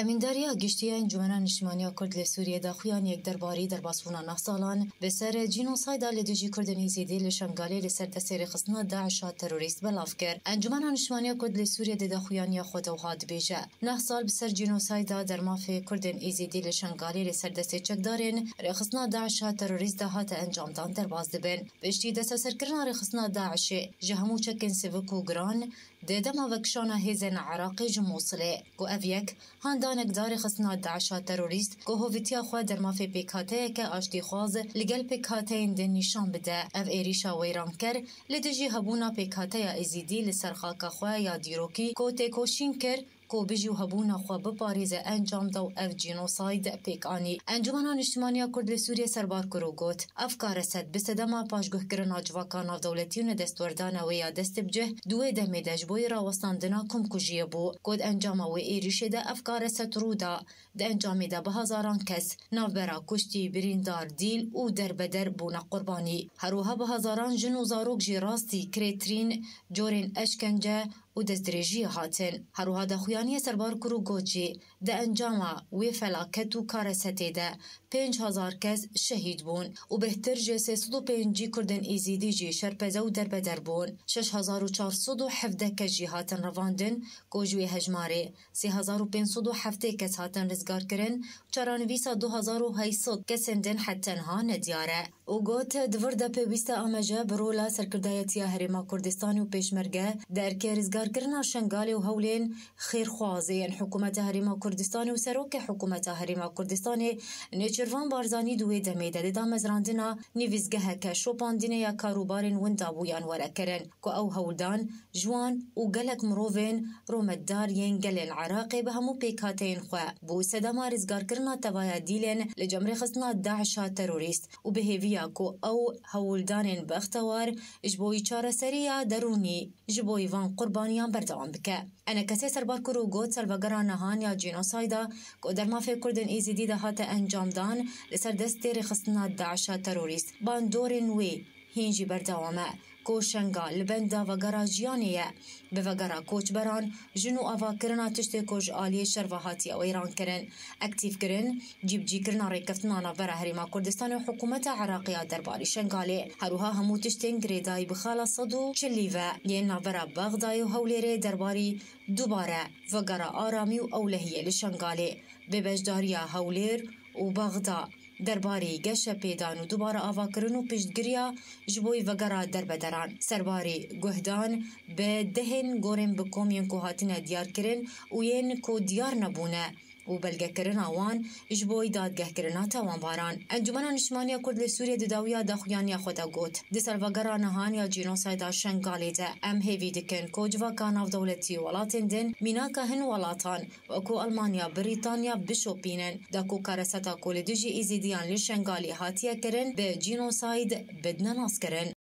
امین ئەمینداریە گشتیان جوێنان نیشتمانیا کورد لە سووریەدا خویان یەک دەرباری دەرباسبوونا نەساڵان بەسەر جینۆسایدا لە دژی کوردنی زیدی لە شنگالی لە سەر دەسێری خستنە داعشا تەروریست بەلاف کرد ئەنجومانە نیشتمانیا کورد لە سووریە دەدا خویان یا خود خۆتەوها بیجه نه سال به سر دا در ساڵ بسەر جینۆسایدا دەرمافێ کوردن ئیزیدی لە شنگالی لە سەر دەستێ چەکدارێن ڕێخستنا داعشا تەروریست داهاتە ئەنجامدان دەرباز دەبن بشتی دەسەسەرکردنا ڕێخستنا داعشێ ji hemû çekên sivik û giran dê dema vekişana hêzên Iraqê ji Mosulê ku ev yek handa دانک دار خصنا داعش تروریست که هویتیا خوا در مافی پیکاته که آشتی خواز لگل پیکاته این دن نشان بده اف ایریشا ویران کر لدجی هبونا پیکاته ازیدی لسرخاک خوا یا دیروکی کوته کوشین کر کوبژی و هبونا خو بپارێز ئەنجام دا و ئەف جینۆساید پێکانی ئەنجومنا نیشتمانیا کورد لە سووریە سەربار کرۆ گوت ئەف کارە سەد بسەدەما پاشگوهکردن ناجواکان ناودەوڵەتی و نەدەستوەردانەوە یا دەستە بجه دوێ دەمێدەش بۆی ڕوەستاندنا کومکوژیە بوو کۆد ئەنجامەوە ئێریشێدا ئەف کارە سەد ڕوودا دە ئەنجامێدا بە هەزاران کەس ناوبەرا کوشتی بریندار دیل و دەربەدەر بوونە قوربانی هەروها بە هەزاران ژن و زارۆک ژی ڕاستی کرێترین جۆرێن ئەشکەنجە او د هاتل هاتن هروها د خویانی سربار کرو گوجی د انجام و فلاکت و کار ستی ده هزار کس شهید بون و بهتر جه سی سدو پینجی کردن ایزیدی جی شرپزه در بدر بون شش هزار و چار سدو حفده کس جی هاتن رواندن گوجوی هجماری سی هزار و پین سدو حفده کس هاتن رزگار کرن ویسا هزار و های سد دن حتن ها ندیاره و گوت دور دا آمجه برولا سرکرده یتیا هریما کردستان و پیشمرگه در که سرکردنا شنگالی و هولین خیرخوازه ان حکومت هریما کردستان و سروک حکومت هریما کردستان نیچروان بارزانی دوی دمیده دیدا مزراندنا نیویزگه که شوپاندینه یا کاروبارین وندا بویان ورکرن که او هولدان جوان و گلک مروفین رومدارین گلین عراقی به همو پیکاتین خواه بو سدما رزگارکردنا توایا دیلین لجمری خصنا داعشا تروریست و به هیویا که او هولدان بختوار جبوی چارسریا درونی جبوی وان قربانی آلمانيا بردوان بکە ئەنەکە سێ سەربار کوور و گۆت سەربەگەران نەهان یا مافی کردن ایزی دیده هات انجام دان لسر دست تێری خصنا داعشا تەرۆریست باندۆرین وێ هینجی بەردەوامە کوشنگا لبندا و گراجیانیه به وگرا کوچبران جنو آوا کرنا تشت کوج آلی شرواهاتی او ایران کرن اکتیف کرن جیب جی کرنا ریکفتنانا برا هریما کردستان حکومت عراقی درباری شنگالی هروها همو تشتین گریدای بخالا صدو چلی و یه نبرا بغدای و هولیره درباری دوباره وگرا آرامی و اولهیه لشنگالی به بجداریا هولیر و بغداد درباری گش پیدان و دوباره آواکرن و پشتگریا جبوی وگرا دربدران سرباری گهدان به دهن گورن بکومین که هاتین دیار کرن و یین کو دیار نبونه û belgekirina wan ji bo dadgehkirina tawanbaran. Encumena Nişmaniya Kurd li Sûriye di dawiya daxuyaniya xwe de got. Di servegera nihaniya cînosayda Şengalê de em hêvî dikin ku civaka navdewletî welatên din mînaka hin welatan ku Almanya Brîtanya bişopînin da ku kareseta kolê dijî Êzidiyan li Şengalê hatiye kirin bi cînosayd bidne nas kirin.